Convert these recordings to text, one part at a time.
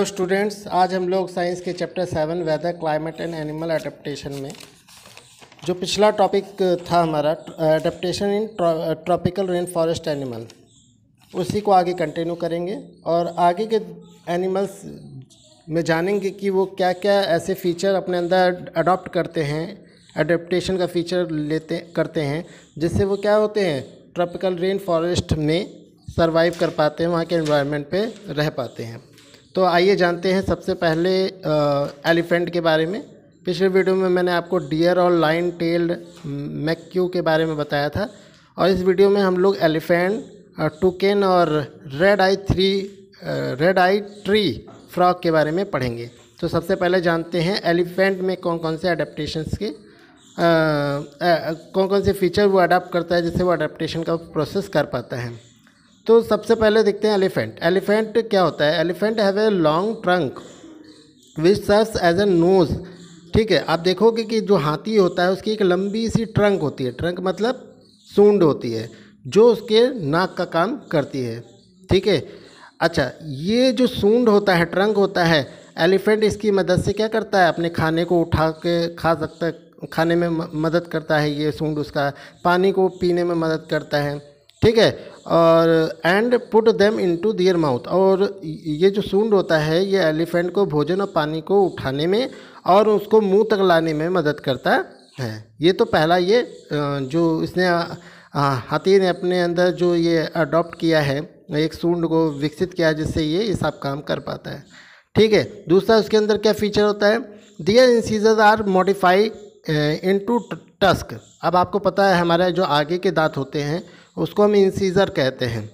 hello students आज हम लोग साइंस के chapter seven weather climate and animal adaptation में जो पिछला टॉपिक था हमारा adaptation in tropical rain forest animal उसी को आगे कंटिन्यू करेंगे और आगे के एनिमल्स में जानेंगे कि वो क्या क्या ऐसे फीचर अपने अंदर अडॉप्ट करते हैं एडेप्टेशन का फीचर लेते करते हैं जिससे वो क्या होते हैं ट्रॉपिकल रेन फॉरेस्ट में सर्वाइव कर पाते हैं वहाँ के इन्वायरमेंट पे रह पाते हैं तो आइए जानते हैं सबसे पहले एलिफेंट के बारे में पिछले वीडियो में मैंने आपको डियर और लाइन टेल्ड मैक्यू के बारे में बताया था और इस वीडियो में हम लोग एलिफेंट टुकेन और red eye three red eye tree frog के बारे में पढ़ेंगे तो सबसे पहले जानते हैं एलिफेंट में कौन कौन से अडेप्टशंस के आ, आ, कौन कौन से फीचर वो अडाप्ट करता है जिससे वो अडेप्टशन का प्रोसेस कर पाता है तो सबसे पहले देखते हैं एलिफेंट एलिफेंट क्या होता है elephant have a long trunk which serves as a nose ठीक है आप देखोगे कि जो हाथी होता है उसकी एक लंबी सी ट्रंक होती है ट्रंक मतलब सूंड होती है जो उसके नाक का काम करती है ठीक है अच्छा ये जो सूंड होता है ट्रंक होता है एलिफेंट इसकी मदद से क्या करता है अपने खाने को उठा के खा सकता खाने में मदद करता है ये सूंड उसका पानी को पीने में मदद करता है ठीक है और and put them into their mouth और ये जो सूंड होता है ये एलिफेंट को भोजन और पानी को उठाने में और उसको मुंह तक लाने में मदद करता है ये तो पहला ये जो इसने हाथी ने अपने अंदर जो ये अडॉप्ट किया है एक सूंड को विकसित किया जिससे ये ये सब काम कर पाता है ठीक है दूसरा उसके अंदर क्या फीचर होता है their incisor are modify into tusk अब आपको पता है हमारे जो आगे के दांत होते हैं उसको हम इंसीज़र कहते हैं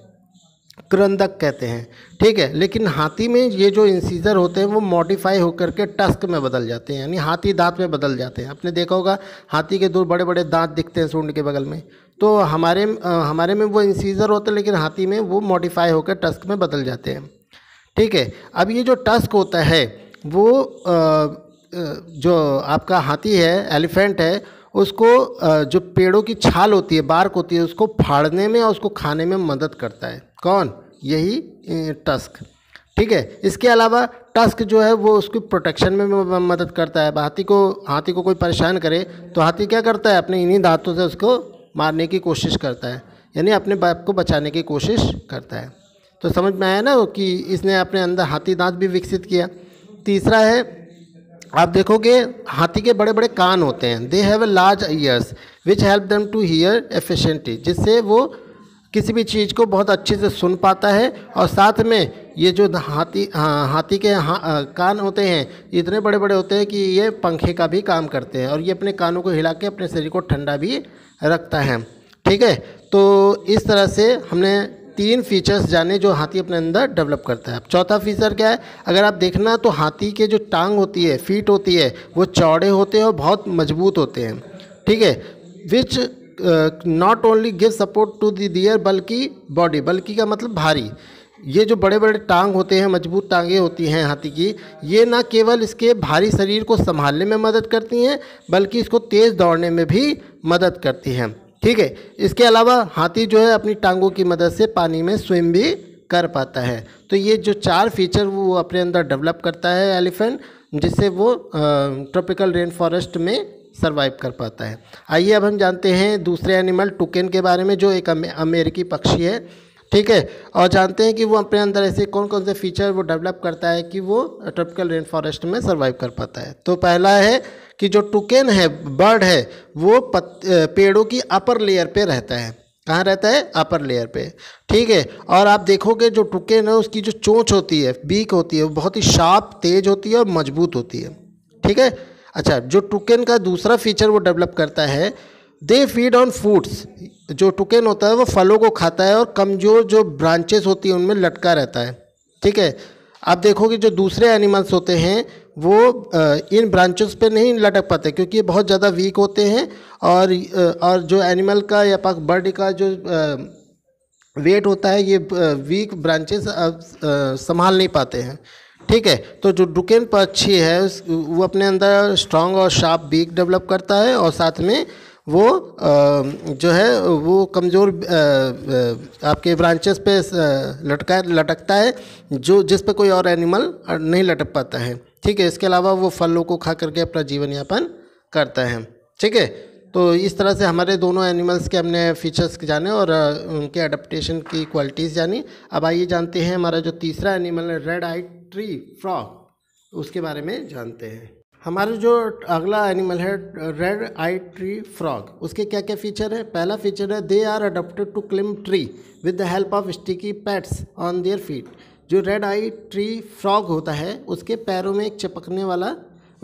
क्रंदक कहते हैं ठीक है लेकिन हाथी में ये जो इंसीजर होते हैं वो मॉडिफाई होकर के टस्क में बदल जाते हैं यानी हाथी दांत में बदल जाते हैं आपने देखा होगा हाथी के दो बड़े बड़े दांत दिखते हैं सूंड के बगल में तो हमारे हमारे में वो इंसीजर होते हैं लेकिन हाथी में वो मॉडिफाई होकर टस्क में बदल जाते हैं ठीक है अब ये जो टस्क होता है वो आ, जो आपका हाथी है एलिफेंट है उसको जो पेड़ों की छाल होती है बार्क होती है उसको फाड़ने में और उसको खाने में मदद करता है कौन यही टस्क ठीक है इसके अलावा टस्क जो है वो उसकी प्रोटेक्शन में मदद करता है हाथी को हाथी को कोई परेशान करे तो हाथी क्या करता है अपने इन्हीं दांतों से उसको मारने की कोशिश करता है यानी अपने बाप को बचाने की कोशिश करता है तो समझ में आया ना कि इसने अपने अंदर हाथी दांत भी विकसित किया तीसरा है आप देखोगे हाथी के बड़े बड़े कान होते हैं they have a large ears which help them to hear efficiently जिससे वो किसी भी चीज़ को बहुत अच्छे से सुन पाता है और साथ में ये जो हाथी हाँ हाथी के हा, आ, कान होते हैं इतने बड़े बड़े होते हैं कि ये पंखे का भी काम करते हैं और ये अपने कानों को हिला के अपने शरीर को ठंडा भी रखता है ठीक है तो इस तरह से हमने तीन फीचर्स जाने जो हाथी अपने अंदर डेवलप करता है चौथा फीचर क्या है अगर आप देखना तो हाथी के जो टांग होती है फीट होती है वो चौड़े होते हैं और बहुत मजबूत होते हैं ठीक है which not only give support to the dear बल्कि बॉडी बल्कि का मतलब भारी ये जो बड़े बड़े टांग होते हैं मजबूत टांगें होती हैं हाथी की ये ना केवल इसके भारी शरीर को संभालने में मदद करती हैं बल्कि इसको तेज़ दौड़ने में भी मदद करती हैं ठीक है इसके अलावा हाथी जो है अपनी टांगों की मदद से पानी में स्विम भी कर पाता है तो ये जो चार फीचर वो अपने अंदर डेवलप करता है एलिफेंट जिससे वो ट्रॉपिकल रेन फॉरेस्ट में सर्वाइव कर पाता है आइए अब हम जानते हैं दूसरे एनिमल टुकेन के बारे में जो एक अमेरिकी पक्षी है ठीक है और जानते हैं कि वो अपने अंदर ऐसे कौन कौन से फीचर वो डेवलप करता है कि वो ट्रॉपिकल रेन फॉरेस्ट में सर्वाइव कर पाता है तो पहला है कि जो टुकेन है बर्ड है वो पत, पेड़ों की अपर लेयर पे रहता है कहाँ रहता है अपर लेयर पे ठीक है और आप देखोगे जो टुकेन है उसकी जो चोंच होती है बीक होती है वो बहुत ही शार्प तेज होती है और मजबूत होती है ठीक है अच्छा जो टुकेन का दूसरा फीचर वो डेवलप करता है दे फीड ऑन फूड्स जो टुकेन होता है वो फलों को खाता है और कमज़ोर जो ब्रांचेस होती है उनमें लटका रहता है ठीक है आप देखोगे जो दूसरे एनिमल्स होते हैं वो इन ब्रांचेस पे नहीं लटक पाते क्योंकि ये बहुत ज़्यादा वीक होते हैं और और जो एनिमल का या पाक बर्ड का जो वेट होता है ये वीक ब्रांचेस संभाल नहीं पाते हैं ठीक है तो जो डुकेन पक्षी है वो अपने अंदर स्ट्रांग और शार्प बीक डेवलप करता है और साथ में वो जो है वो कमज़ोर आपके ब्रांचेस पे लटका लटकता है जो जिस पे कोई और एनिमल नहीं लटक पाता है ठीक है इसके अलावा वो फलों को खा करके अपना जीवन यापन करता है ठीक है तो इस तरह से हमारे दोनों एनिमल्स के हमने फीचर्स जाने और उनके अडप्टेशन की क्वालिटीज़ जानी अब आइए जानते हैं हमारा जो तीसरा एनिमल है रेड आई ट्री फ्रॉग उसके बारे में जानते हैं हमारा जो अगला एनिमल है रेड आई ट्री फ्रॉग उसके क्या क्या फीचर है पहला फीचर है they are adapted to climb tree with the help of sticky pads on their feet जो रेड आई ट्री फ्रॉग होता है उसके पैरों में एक चिपकने वाला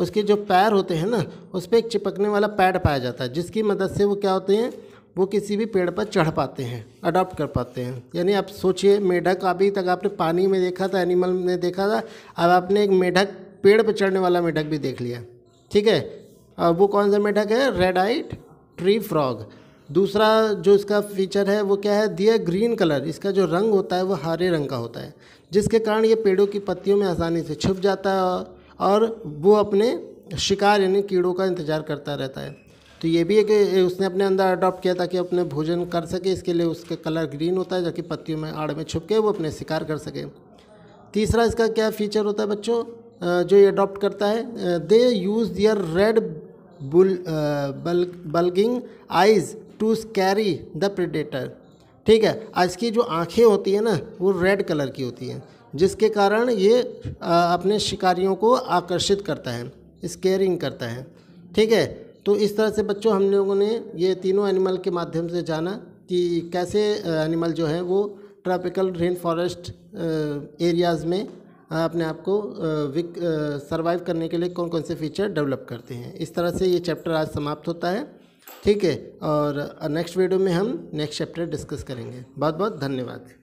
उसके जो पैर होते हैं ना उस पर एक चिपकने वाला पैड पाया जाता है जिसकी मदद से वो क्या होते हैं वो किसी भी पेड़ पर चढ़ पाते हैं अडॉप्ट कर पाते हैं यानी आप सोचिए मेढक अभी तक आपने पानी में देखा था एनिमल में देखा था अब आपने एक मेढक पेड़ पर चढ़ने वाला मेढक भी देख लिया ठीक है वो कौन सा मेढक है रेड आइट ट्री फ्रॉग दूसरा जो इसका फीचर है वो क्या है दिया ग्रीन कलर इसका जो रंग होता है वो हरे रंग का होता है जिसके कारण ये पेड़ों की पत्तियों में आसानी से छुप जाता है और वो अपने शिकार यानी कीड़ों का इंतज़ार करता रहता है तो ये भी एक उसने अपने अंदर अडॉप्ट किया ताकि अपने भोजन कर सके इसके लिए उसका कलर ग्रीन होता है जबकि पत्तियों में आड़ में छुप के वो अपने शिकार कर सके तीसरा इसका क्या फीचर होता है बच्चों जो ये अडॉप्ट करता है they use their red bull bulging eyes to scary the predator ठीक है इसकी जो आँखें होती है ना वो रेड कलर की होती हैं जिसके कारण ये अपने शिकारियों को आकर्षित करता है स्केयरिंग करता है ठीक है तो इस तरह से बच्चों हम लोगों ने ये तीनों एनिमल के माध्यम से जाना कि कैसे एनिमल जो हैं वो ट्रॉपिकल रेन फॉरेस्ट एरियाज़ में अपने आप को सर्वाइव करने के लिए कौन कौन से फीचर डेवलप करते हैं इस तरह से ये चैप्टर आज समाप्त होता है ठीक है और नेक्स्ट वीडियो में हम नेक्स्ट चैप्टर डिस्कस करेंगे बहुत बहुत धन्यवाद